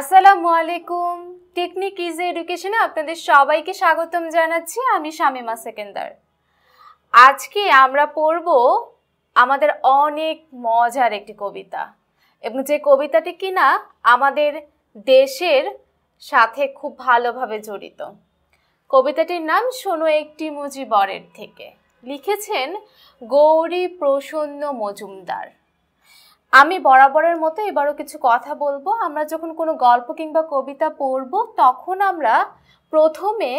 আসসালামু আলাইকুম technique is এডুকেশনে আপনাদের সবাইকে স্বাগতম জানাচ্ছি আমি শামিমা সেকেন্দার আজকে আমরা পড়ব আমাদের অনেক মজার একটি কবিতা এবং যে কবিতাটি কিনা আমাদের দেশের সাথে খুব ভালোভাবে জড়িত কবিতাটির নাম শোনো একটি মুজিবরের থেকে লিখেছেন গৌরী প্রসন্ন মজুমদার আমি বরাবরের মতো এবারও কিছু কথা বলবো আমরা যখন কোনো গল্প কিংবা কবিতা পড়ব তখন আমরা প্রথমে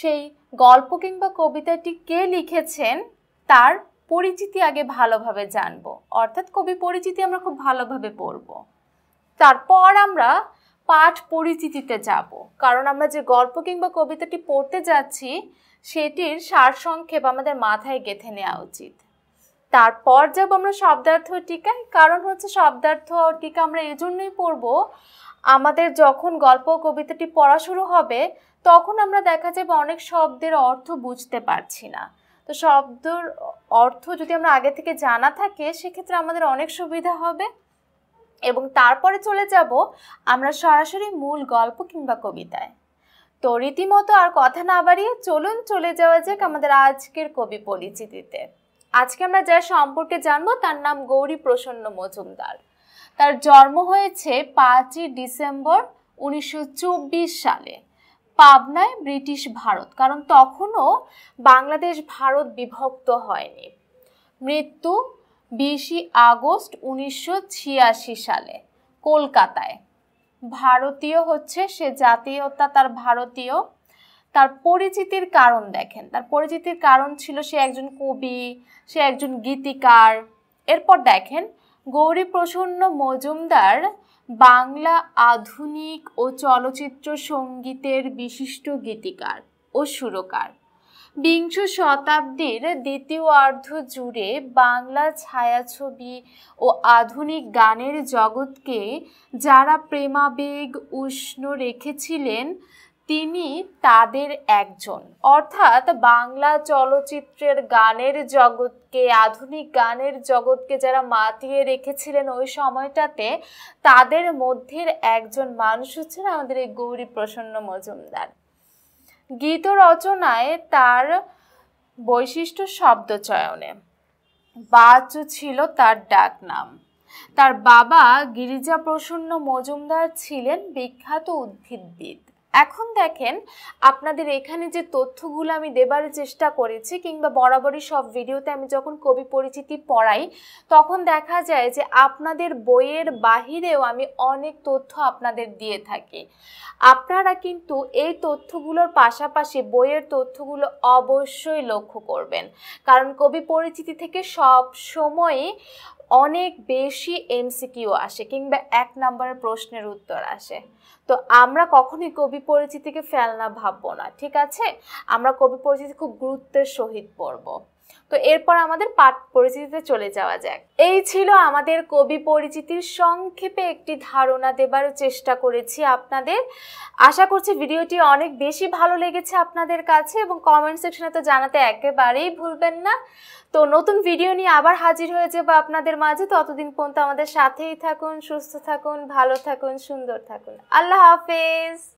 সেই গল্প কিংবা কবিতাটি কে লিখেছেন তার পরিচিতি আগে ভালোভাবে জানব অর্থাৎ কবি পরিচিতি আমরা খুব ভালোভাবে পড়ব তারপর আমরা পাঠ পরিচিতিতে যাব কারণ আমরা যে গল্প কিংবা কবিতাটি পড়তে যাচ্ছি সেটির সারসংক্ষেপ আমাদের মাথায় গেঁথে নেওয়া উচিত তারপর যাব আমরা শব্দার্থ টিকায় কারণ হচ্ছে শব্দার্থ টিকা আমরা এজন্যই পড়ব আমাদের যখন গল্প কবিতাটি পড়া শুরু হবে তখন আমরা দেখা যাবে অনেক শব্দের অর্থ বুঝতে পারছি না তো শব্দর অর্থ যদি আমরা আগে থেকে জানা থাকে সেক্ষেত্রে আমাদের অনেক সুবিধা হবে এবং তারপরে চলে যাব আমরা সরাসরি মূল গল্প কিংবা কবিতায় তো রীতিমতো আর কথা না বাড়িয়ে চলুন চলে যাওয়া যাক আমাদের আজকের কবি পরিচিতিতে আজকে আমরা যার সম্পর্কে জানবো তার নাম গৌরী প্রসন্ন মজুমদার তার জন্ম হয়েছে পাঁচই ডিসেম্বর উনিশশো সালে পাবনায় ব্রিটিশ ভারত কারণ তখনও বাংলাদেশ ভারত বিভক্ত হয়নি মৃত্যু বিশই আগস্ট উনিশশো সালে কলকাতায় ভারতীয় হচ্ছে সে জাতীয়তা তার ভারতীয় তার পরিচিতির কারণ দেখেন তার পরিচিতির কারণ ছিল সে একজন কবি সে একজন গীতিকার এরপর দেখেন গৌরীপ্রসন্ন মজুমদার বাংলা আধুনিক ও চলচ্চিত্র সঙ্গীতের বিশিষ্ট গীতিকার ও সুরকার বিংশ শতাব্দীর দ্বিতীয় অর্ধ জুড়ে বাংলা ছায়াছবি ও আধুনিক গানের জগৎকে যারা প্রেমাবেগ উষ্ণ রেখেছিলেন তিনি তাদের একজন অর্থাৎ বাংলা চলচ্চিত্রের গানের জগৎকে আধুনিক গানের জগৎকে যারা মাতিয়ে রেখেছিলেন ওই সময়টাতে তাদের মধ্যের একজন মানুষ হচ্ছেন আমাদের এই গৌরী প্রসন্ন মজুমদার গীত রচনায় তার বৈশিষ্ট্য শব্দচয়নে বাচু ছিল তার ডাক নাম তার বাবা গিরিজা প্রসন্ন মজুমদার ছিলেন বিখ্যাত উদ্ভিদবিদ এখন দেখেন আপনাদের এখানে যে তথ্যগুলো আমি দেবার চেষ্টা করেছি কিংবা বরাবরই সব ভিডিওতে আমি যখন কবি পরিচিতি পড়াই তখন দেখা যায় যে আপনাদের বইয়ের বাহিরেও আমি অনেক তথ্য আপনাদের দিয়ে থাকি আপনারা কিন্তু এই তথ্যগুলোর পাশাপাশি বইয়ের তথ্যগুলো অবশ্যই লক্ষ্য করবেন কারণ কবি পরিচিতি থেকে সব সময় অনেক বেশি এমসিকিউ আসে কিংবা এক নাম্বার প্রশ্নের উত্তর আসে তো আমরা কখনই কবি পরিচিতিকে ফেলনা ভাববো না ঠিক আছে আমরা কবি পরিচিতি খুব গুরুত্বের সহিত পড়বো তো এরপর আমাদের পাঠ পরিচিতিতে চলে যাওয়া যাক এই ছিল আমাদের কবি পরিচিতির সংক্ষেপে একটি ধারণা দেবার চেষ্টা করেছি আপনাদের আশা করছি ভিডিওটি অনেক বেশি ভালো লেগেছে আপনাদের কাছে এবং কমেন্ট সেকশনে তো জানাতে একেবারেই ভুলবেন না তো নতুন ভিডিও নিয়ে আবার হাজির হয়ে যাবো আপনাদের মাঝে ততদিন পর্যন্ত আমাদের সাথেই থাকুন সুস্থ থাকুন ভালো থাকুন সুন্দর থাকুন আল্লাহ হাফেজ